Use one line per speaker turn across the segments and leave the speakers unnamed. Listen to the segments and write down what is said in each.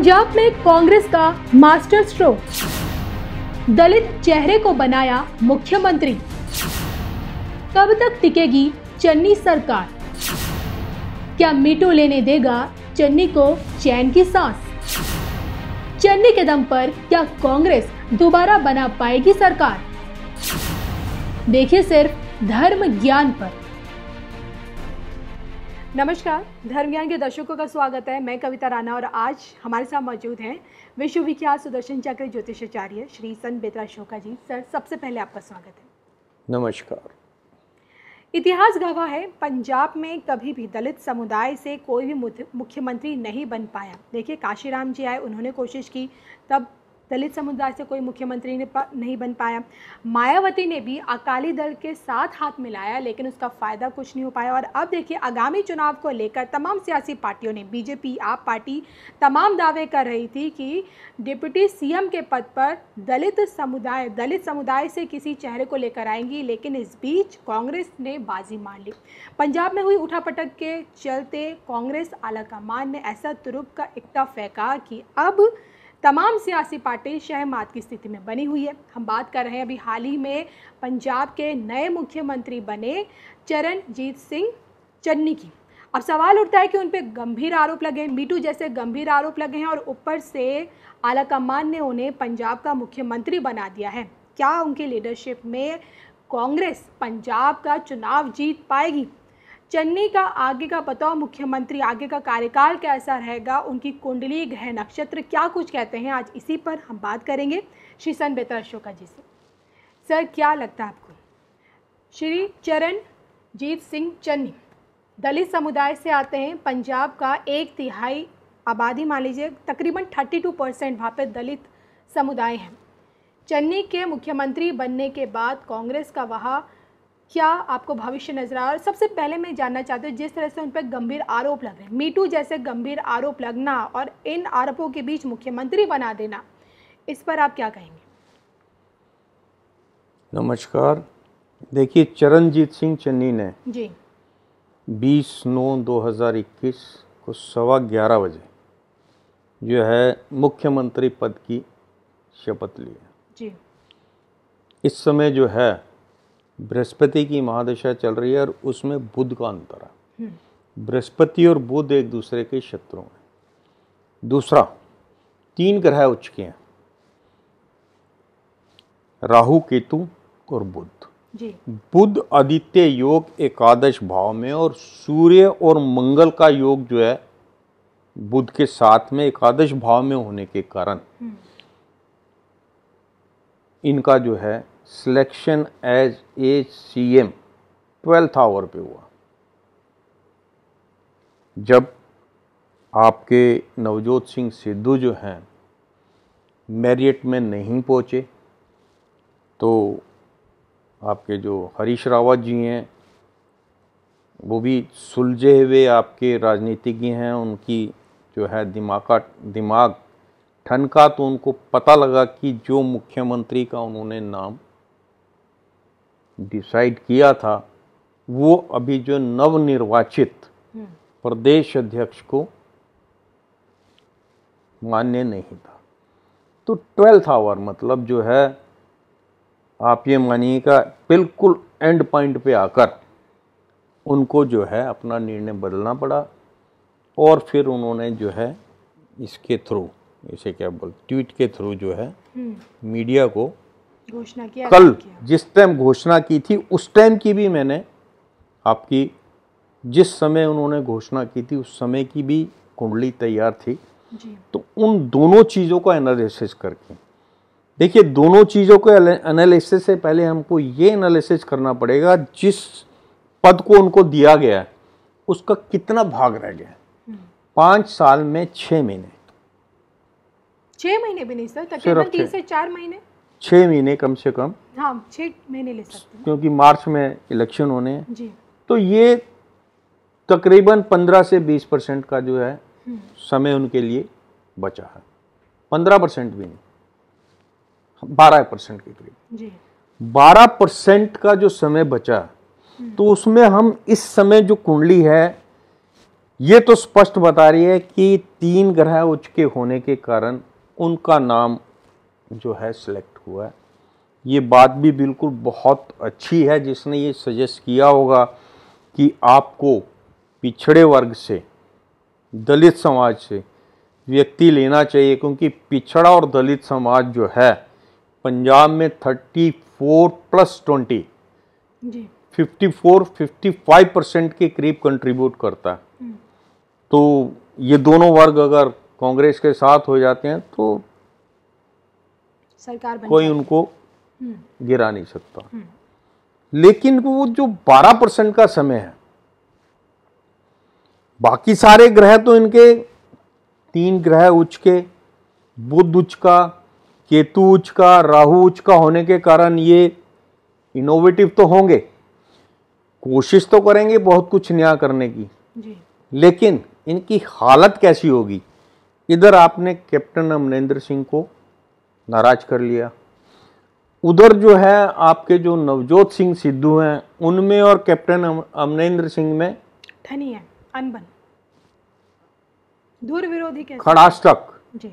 पंजाब में कांग्रेस का master stroke दलित चेहरे को बनाया मुख्यमंत्री कब तक टिकेगी चन्नी सरकार क्या मीटू लेने देगा चन्नी को चैन की सांस चन्नी के दम पर क्या कांग्रेस दोबारा बना पाएगी सरकार देखिए सिर्फ धर्म ज्ञान पर नमस्कार धर्मज्ञान के दर्शकों का स्वागत है मैं कविता राणा और आज हमारे साथ मौजूद हैं विश्वविख्यात सुदर्शन चक्र ज्योतिषाचार्य श्री सन बेतरा शोका जी सर सबसे पहले आपका स्वागत
है नमस्कार
इतिहास गवाह है पंजाब में कभी भी दलित समुदाय से कोई भी मुख्यमंत्री नहीं बन पाया देखिए काशीराम जी आए उन्होंने कोशिश की तब दलित समुदाय से कोई मुख्यमंत्री ने नहीं बन पाया मायावती ने भी अकाली दल के साथ हाथ मिलाया लेकिन उसका फ़ायदा कुछ नहीं हो पाया और अब देखिए आगामी चुनाव को लेकर तमाम सियासी पार्टियों ने बीजेपी आप पार्टी तमाम दावे कर रही थी कि डिप्टी सीएम के पद पर दलित समुदाय दलित समुदाय से किसी चेहरे को लेकर आएंगी लेकिन इस बीच कांग्रेस ने बाजी मार ली पंजाब में हुई उठापटक के चलते कांग्रेस आला कमान ने ऐसा तुरुप का इकता फेंका कि अब तमाम सियासी पार्टी शहमात की स्थिति में बनी हुई है हम बात कर रहे हैं अभी हाल ही में पंजाब के नए मुख्यमंत्री बने चरणजीत सिंह चन्नी की अब सवाल उठता है कि उन पर गंभीर आरोप लगे मीटू जैसे गंभीर आरोप लगे हैं और ऊपर से आला कमान ने उन्हें पंजाब का मुख्यमंत्री बना दिया है क्या उनके लीडरशिप में कांग्रेस पंजाब का चुनाव जीत पाएगी चन्नी का आगे का बताओ मुख्यमंत्री आगे का कार्यकाल कैसा रहेगा उनकी कुंडली ग्रह नक्षत्र क्या कुछ कहते हैं आज इसी पर हम बात करेंगे श्री सन बेतर अशोका जी से सर क्या लगता है आपको श्री चरण जीत सिंह चन्नी दलित समुदाय से आते हैं पंजाब का एक तिहाई आबादी मान लीजिए तकरीबन 32 परसेंट वहाँ पर दलित समुदाय हैं चन्नी के मुख्यमंत्री बनने के बाद कांग्रेस का वहाँ क्या आपको भविष्य नजर आया और सबसे पहले मैं जानना चाहती हूँ जिस तरह से उन पर गंभीर आरोप लग रहे हैं मीटू जैसे गंभीर आरोप लगना और इन आरोपों के बीच मुख्यमंत्री बना देना इस पर आप क्या कहेंगे
नमस्कार देखिए चरणजीत सिंह चन्नी ने जी 20 नौ 2021 को सवा ग्यारह बजे जो है मुख्यमंत्री पद की शपथ ली जी इस समय जो है बृहस्पति की महादशा चल रही है और उसमें बुध का अंतर है हम्म। बृहस्पति और बुध एक दूसरे के शत्रु हैं दूसरा तीन ग्रह उच्च के हैं राहु केतु और बुध बुध आदित्य योग एकादश भाव में और सूर्य और मंगल का योग जो है बुध के साथ में एकादश भाव में होने के कारण हम्म। इनका जो है selection as A C M twelfth hour पे हुआ जब आपके नवजोत सिंह सिद्धू जो हैं मेरिट में नहीं पहुँचे तो आपके जो हरीश रावत जी हैं वो भी सुलझे हुए आपके राजनीतिज्ञ हैं उनकी जो है दिमाग का दिमाग ठनका तो उनको पता लगा कि जो मुख्यमंत्री का उन्होंने नाम डिसाइड किया था वो अभी जो नवनिर्वाचित हम्म। प्रदेश अध्यक्ष को मान्य नहीं था तो ट्वेल्थ आवर मतलब जो है आप ये मानिएगा बिल्कुल एंड पॉइंट पे आकर उनको जो है अपना निर्णय बदलना पड़ा और फिर उन्होंने जो है इसके थ्रू इसे क्या बोल ट्वीट के थ्रू जो है मीडिया हम्म। को
घोषणा किया कल
जिस टाइम घोषणा की थी उस टाइम की भी मैंने आपकी जिस समय उन्होंने घोषणा की थी उस समय की भी कुंडली तैयार थी जी। तो उन दोनों चीज़ों का एनालिसिस करके देखिए दोनों चीज़ों के एनालिसिस से पहले हमको ये एनालिसिस करना पड़ेगा जिस पद को उनको दिया गया है उसका कितना भाग रह गया हम्म। पाँच साल में छः महीने
छः महीने भी नहीं सर तकरीबन तीन से चार महीने
छः महीने कम से कम
हाँ छः महीने ले सकते हैं
क्योंकि मार्च में इलेक्शन होने हैं जी तो ये तकरीबन पंद्रह से बीस परसेंट का जो है हम्म। समय उनके लिए बचा है पंद्रह परसेंट भी नहीं बारह परसेंट के करीब बारह परसेंट का जो समय बचा हम्म। तो उसमें हम इस समय जो कुंडली है ये तो स्पष्ट बता रही है कि तीन ग्रह उच्च के होने के कारण उनका नाम जो है सिलेक्ट हुआ है ये बात भी बिल्कुल बहुत अच्छी है जिसने ये सजेस्ट किया होगा कि आपको पिछड़े वर्ग से दलित समाज से व्यक्ति लेना चाहिए क्योंकि पिछड़ा और दलित समाज जो है पंजाब में thirty four plus twenty fifty four fifty five percent के करीब कंट्रीब्यूट करता है हम्म। तो ये दोनों वर्ग अगर कांग्रेस के साथ हो जाते हैं तो
सरकार कोई उनको हम्म।
गिरा नहीं सकता हम्म। लेकिन वो जो 12 परसेंट का समय है बाकी सारे ग्रह तो इनके तीन ग्रह उच्च के बुद्ध उच्च का केतु उच्च का राहु उच्च का होने के कारण ये इनोवेटिव तो होंगे कोशिश तो करेंगे बहुत कुछ नया करने की जी। लेकिन इनकी हालत कैसी होगी इधर आपने कैप्टन अमरेंद्र सिंह को नाराज कर लिया उधर जो है आपके जो नवजोत सिंह सिद्धू हैं उनमें और कैप्टन अमरेंद्र सिंह में
धनी है अनबन दूर विरोधी के खड़ास्टक जी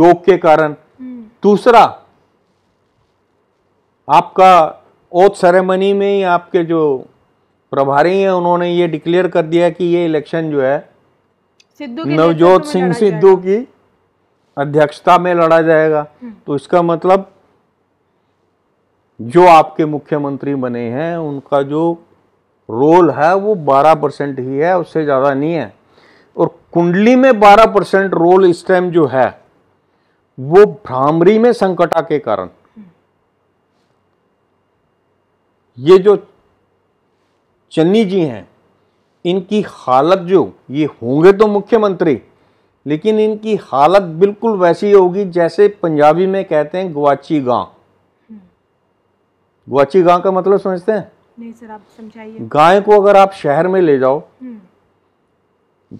योग के कारण हम्म। दूसरा आपका ओथ सेरेमनी में ही आपके जो प्रभारी हैं उन्होंने ये डिक्लेयर कर दिया कि ये इलेक्शन जो है
सिद्धू नवजोत तो सिंह सिद्धू
की अध्यक्षता में लड़ा जाएगा हम्म। तो इसका मतलब जो आपके मुख्यमंत्री बने हैं उनका जो रोल है वो 12 परसेंट ही है उससे ज़्यादा नहीं है और कुंडली में 12 परसेंट रोल इस टाइम जो है वो भ्रामरी में संकटा के कारण हम्म। ये जो चन्नी जी हैं इनकी हालत जो ये होंगे तो मुख्यमंत्री लेकिन इनकी हालत बिल्कुल वैसी होगी जैसे पंजाबी में कहते हैं गुआची गांव
हम्म।
गुआची गांव का मतलब समझते हैं
नहीं सर आप समझाइए
गाय को अगर आप शहर में ले जाओ हम्म।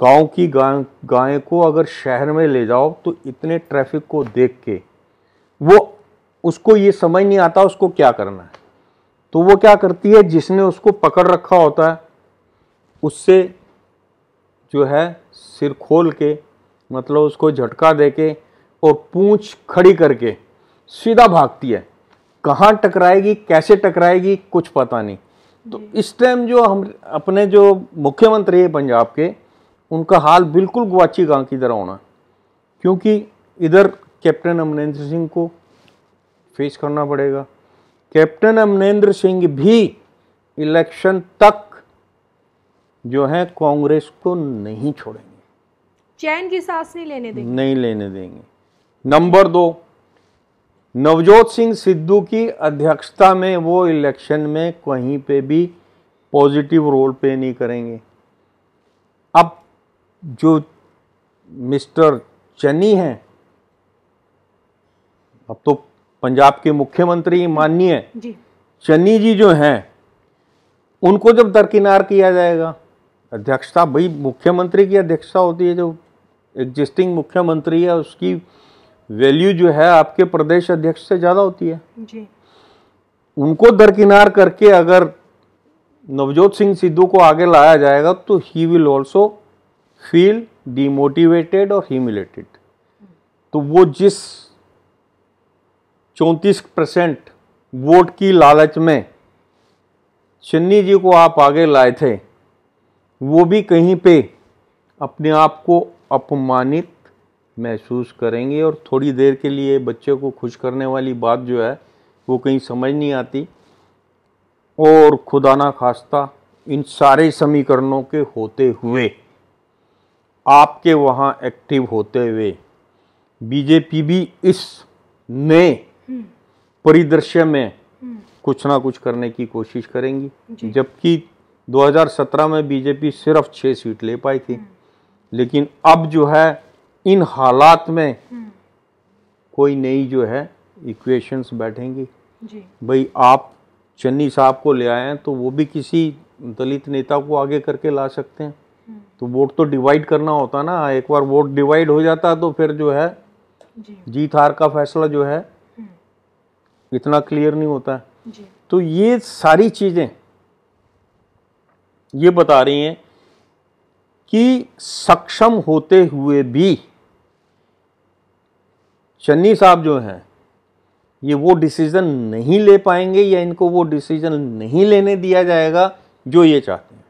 गांव की गाय गाय को अगर शहर में ले जाओ तो इतने ट्रैफिक को देख के वो उसको ये समझ नहीं आता उसको क्या करना है तो वो क्या करती है जिसने उसको पकड़ रखा होता है उससे जो है सिर खोल के मतलब उसको झटका देके और पूंछ खड़ी करके सीधा भागती है कहाँ टकराएगी कैसे टकराएगी कुछ पता नहीं तो इस टाइम जो हम अपने जो मुख्यमंत्री है पंजाब के उनका हाल बिल्कुल गुआची गांव की तरह होना क्योंकि इधर कैप्टन अमरेंद्र सिंह को फेस करना पड़ेगा कैप्टन अमरेंद्र सिंह भी इलेक्शन तक जो है कांग्रेस को नहीं छोड़ेंगे
चैन की सांस नहीं लेने
देंगे नहीं लेने देंगे नंबर दो नवजोत सिंह सिद्धू की अध्यक्षता में वो इलेक्शन में कहीं पे भी पॉजिटिव रोल प्ले नहीं करेंगे अब जो मिस्टर चन्नी हैं अब तो पंजाब के मुख्यमंत्री माननीय चन्नी जी जो हैं उनको जब दरकिनार किया जाएगा अध्यक्षता भाई मुख्यमंत्री की अध्यक्षता होती है जो एग्जिस्टिंग मुख्यमंत्री है उसकी वैल्यू जो है आपके प्रदेश अध्यक्ष से ज़्यादा होती है जी उनको दरकिनार करके अगर नवजोत सिंह सिद्धू को आगे लाया जाएगा तो he will also feel demotivated और ह्यूमिलेटेड तो वो जिस चौतीस परसेंट वोट की लालच में चन्नी जी को आप आगे लाए थे वो भी कहीं पे अपने आप को अपमानित महसूस करेंगे और थोड़ी देर के लिए बच्चे को खुश करने वाली बात जो है वो कहीं समझ नहीं आती और खुदा ना खास्ता इन सारे समीकरणों के होते हुए आपके वहाँ एक्टिव होते हुए बीजेपी भी इस नए हम्म। परिदृश्य में हम्म। कुछ ना कुछ करने की कोशिश करेंगी जबकि 2017 में बीजेपी सिर्फ छः सीट ले पाई थी हम्म। लेकिन अब जो है इन हालात में हम्म। कोई नई जो है इक्वेशंस बैठेंगी भाई आप चन्नी साहब को ले आए हैं तो वो भी किसी दलित नेता को आगे करके ला सकते हैं हम्म। तो वोट तो डिवाइड करना होता ना एक बार वोट डिवाइड हो जाता तो फिर जो है जीत हार का फैसला जो है
हम्म।
इतना क्लियर नहीं होता जी। तो ये सारी चीज़ें ये बता रही हैं कि सक्षम होते हुए भी चन्नी साहब जो हैं ये वो डिसीज़न नहीं ले पाएंगे या इनको वो डिसीज़न नहीं लेने दिया जाएगा जो ये चाहते हैं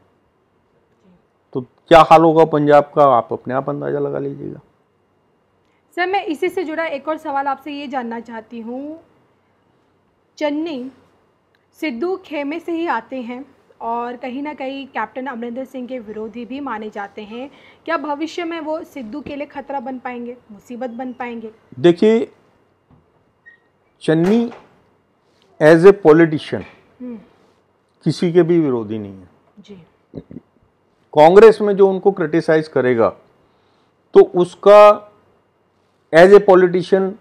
तो क्या हाल होगा पंजाब का आप अपने आप अंदाज़ा लगा लीजिएगा
सर मैं इसी से जुड़ा एक और सवाल आपसे ये जानना चाहती हूँ चन्नी सिद्धू खेमे से ही आते हैं और कहीं ना कहीं कैप्टन अमरिंदर सिंह के विरोधी भी माने जाते हैं क्या भविष्य में वो सिद्धू के लिए खतरा बन पाएंगे मुसीबत बन पाएंगे
देखिए चन्नी एज ए पॉलिटिशियन किसी के भी विरोधी नहीं है जी कांग्रेस में जो उनको क्रिटिसाइज करेगा तो उसका एज ए पॉलिटिशियन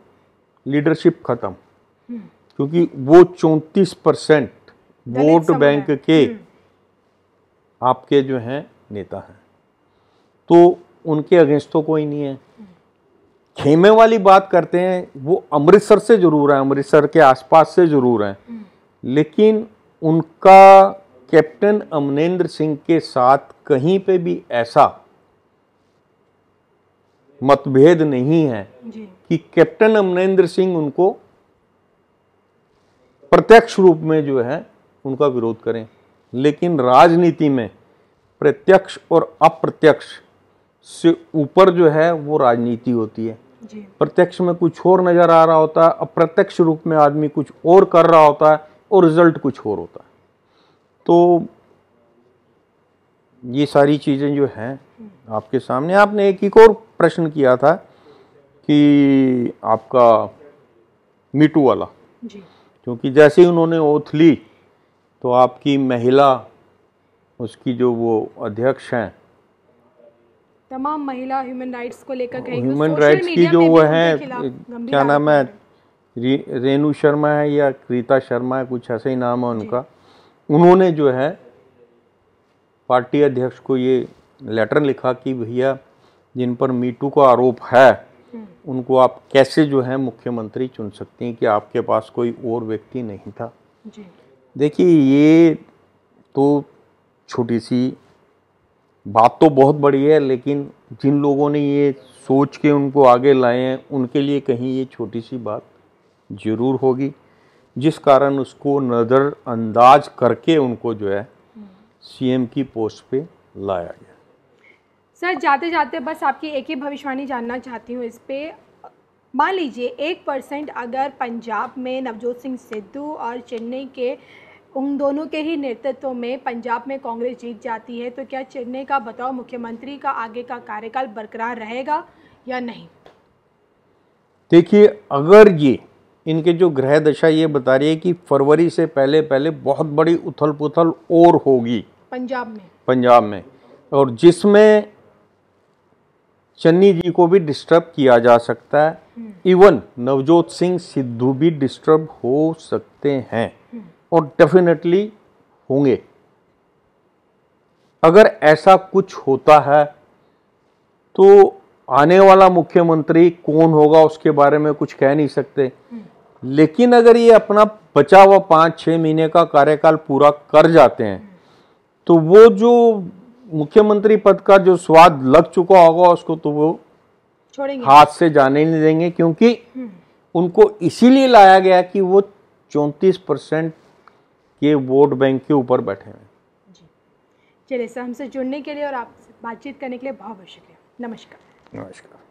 लीडरशिप खत्म हम्म। क्योंकि वो चौंतीस परसेंट वोट बैंक के हम्म। आपके जो हैं नेता हैं तो उनके अगेंस्ट तो कोई नहीं है खेमे वाली बात करते हैं वो अमृतसर से जरूर है अमृतसर के आसपास से जरूर है लेकिन उनका कैप्टन अमनेन्द्र सिंह के साथ कहीं पे भी ऐसा मतभेद नहीं है कि कैप्टन अमनेन्द्र सिंह उनको प्रत्यक्ष रूप में जो है उनका विरोध करें लेकिन राजनीति में प्रत्यक्ष और अप्रत्यक्ष से ऊपर जो है वो राजनीति होती है प्रत्यक्ष में कुछ और नज़र आ रहा होता है अप्रत्यक्ष रूप में आदमी कुछ और कर रहा होता है और रिजल्ट कुछ और होता है तो ये सारी चीज़ें जो हैं आपके सामने आपने एक एक और प्रश्न किया था कि आपका मीटू वाला क्योंकि जैसे ही उन्होंने ओथ ली तो आपकी महिला उसकी जो वो अध्यक्ष हैं
तमाम महिला ह्यूमन राइट्स को लेकर ह्यूमन राइट्स की जो वो है क्या नाम
है रेणु शर्मा है या क्रीता शर्मा है कुछ ऐसे ही नाम है उनका उन्होंने जो है पार्टी अध्यक्ष को ये लेटर लिखा कि भैया जिन पर मीटू का आरोप है हम्म। उनको आप कैसे जो है मुख्यमंत्री चुन सकती हैं कि आपके पास कोई और व्यक्ति नहीं था जी। देखिए ये तो छोटी सी बात तो बहुत बड़ी है लेकिन जिन लोगों ने ये सोच के उनको आगे लाए हैं उनके लिए कहीं ये छोटी सी बात ज़रूर होगी जिस कारण उसको नज़रअंदाज करके उनको जो है सीएम की पोस्ट पे लाया गया
सर जाते जाते बस आपकी एक ही भविष्यवाणी जानना चाहती हूँ इस पर मान लीजिए एक परसेंट अगर पंजाब में नवजोत सिंह सिद्धू और चेन्नई के उन दोनों के ही नेतृत्व में पंजाब में कांग्रेस जीत जाती है तो क्या चेन्नई का बताओ मुख्यमंत्री का आगे का कार्यकाल बरकरार रहेगा या नहीं
देखिए अगर ये इनके जो ग्रह दशा ये बता रही है कि फरवरी से पहले पहले बहुत बड़ी उथल पुथल और होगी पंजाब में पंजाब में और जिसमें चन्नी जी को भी डिस्टर्ब किया जा सकता है इवन हम्म। नवजोत सिंह सिद्धू भी डिस्टर्ब हो सकते हैं हम्म। और डेफिनेटली होंगे अगर ऐसा कुछ होता है तो आने वाला मुख्यमंत्री कौन होगा उसके बारे में कुछ कह नहीं सकते
हम्म।
लेकिन अगर ये अपना बचा हुआ पाँच छः महीने का कार्यकाल पूरा कर जाते हैं तो वो जो मुख्यमंत्री पद का जो स्वाद लग चुका होगा उसको तो वो हाथ से जाने नहीं देंगे क्योंकि हम्म। उनको इसीलिए लाया गया कि वो चौंतीस परसेंट के वोट बैंक के ऊपर बैठे हैं
चलिए सर हमसे जुड़ने के लिए और आपसे बातचीत करने के लिए बहुत बहुत शुक्रिया नमस्कार
नमस्कार